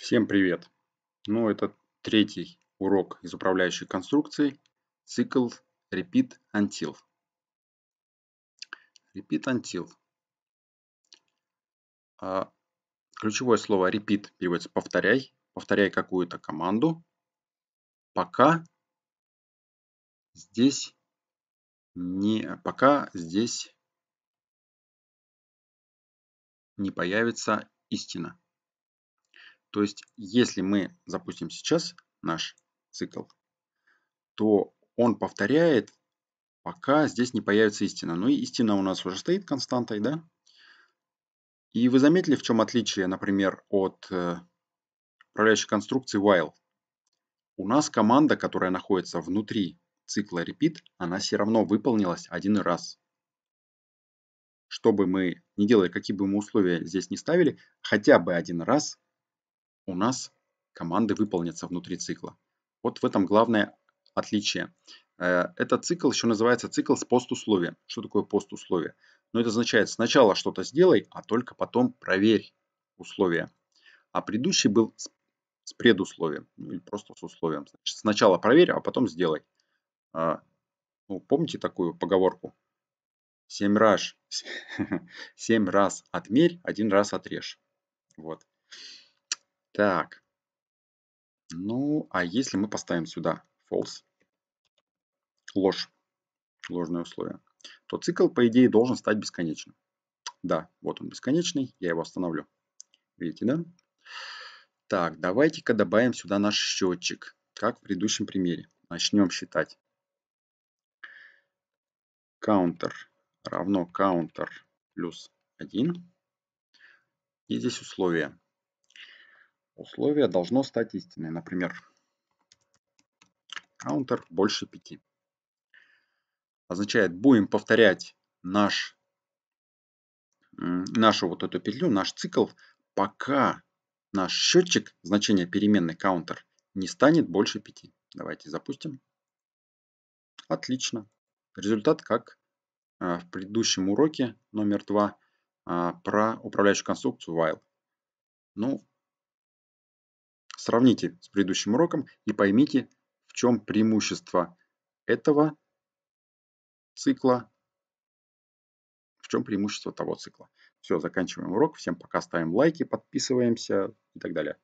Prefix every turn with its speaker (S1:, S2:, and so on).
S1: Всем привет! Ну, это третий урок из управляющей конструкции, цикл Repeat Until. Repeat Until. А, ключевое слово repeat переводится повторяй. Повторяй какую-то команду, пока здесь не, пока здесь не появится истина. То есть, если мы запустим сейчас наш цикл, то он повторяет, пока здесь не появится истина. Ну и истина у нас уже стоит константой, да? И вы заметили, в чем отличие, например, от э, управляющей конструкции while? У нас команда, которая находится внутри цикла repeat, она все равно выполнилась один раз. Чтобы мы не делали, какие бы мы условия здесь не ставили, хотя бы один раз у нас команды выполнятся внутри цикла. Вот в этом главное отличие. Э, Этот цикл еще называется цикл с постусловием. Что такое постусловие? Но ну, это означает сначала что-то сделай, а только потом проверь условия. А предыдущий был с предусловием, ну, или просто с условием. Значит, сначала проверь, а потом сделай. А, ну, помните такую поговорку? Семь раз, семь раз отмерь, один раз отрежь. Вот. Так. Ну, а если мы поставим сюда false, ложь, ложное условие, то цикл, по идее, должен стать бесконечным. Да, вот он бесконечный, я его остановлю. Видите, да? Так, давайте-ка добавим сюда наш счетчик, как в предыдущем примере. Начнем считать. Counter равно counter плюс 1. И здесь условие условие должно стать истиной. Например, counter больше 5. Означает, будем повторять наш, нашу вот эту петлю, наш цикл, пока наш счетчик значение переменной counter не станет больше 5. Давайте запустим. Отлично. Результат как э, в предыдущем уроке номер 2 а, про управляющую конструкцию while. Ну, Сравните с предыдущим уроком и поймите, в чем преимущество этого цикла, в чем преимущество того цикла. Все, заканчиваем урок. Всем пока, ставим лайки, подписываемся и так далее.